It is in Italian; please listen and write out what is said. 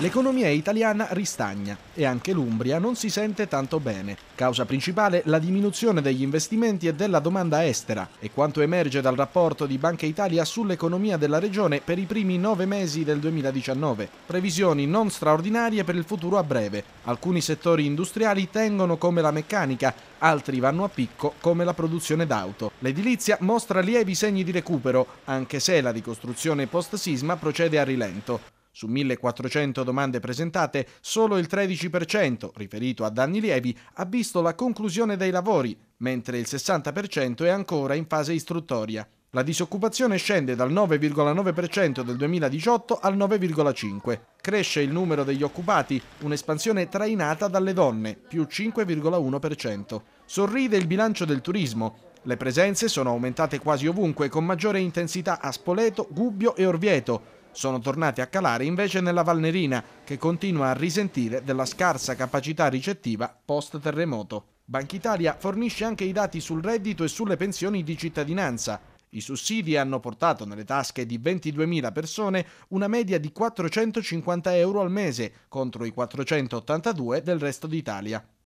L'economia italiana ristagna e anche l'Umbria non si sente tanto bene. Causa principale la diminuzione degli investimenti e della domanda estera e quanto emerge dal rapporto di Banca Italia sull'economia della regione per i primi nove mesi del 2019. Previsioni non straordinarie per il futuro a breve. Alcuni settori industriali tengono come la meccanica, altri vanno a picco come la produzione d'auto. L'edilizia mostra lievi segni di recupero, anche se la ricostruzione post-sisma procede a rilento. Su 1400 domande presentate, solo il 13%, riferito a danni lievi, ha visto la conclusione dei lavori, mentre il 60% è ancora in fase istruttoria. La disoccupazione scende dal 9,9% del 2018 al 9,5%. Cresce il numero degli occupati, un'espansione trainata dalle donne, più 5,1%. Sorride il bilancio del turismo. Le presenze sono aumentate quasi ovunque, con maggiore intensità a Spoleto, Gubbio e Orvieto, sono tornati a calare invece nella Valnerina, che continua a risentire della scarsa capacità ricettiva post terremoto. Banca Italia fornisce anche i dati sul reddito e sulle pensioni di cittadinanza. I sussidi hanno portato nelle tasche di 22.000 persone una media di 450 euro al mese contro i 482 del resto d'Italia.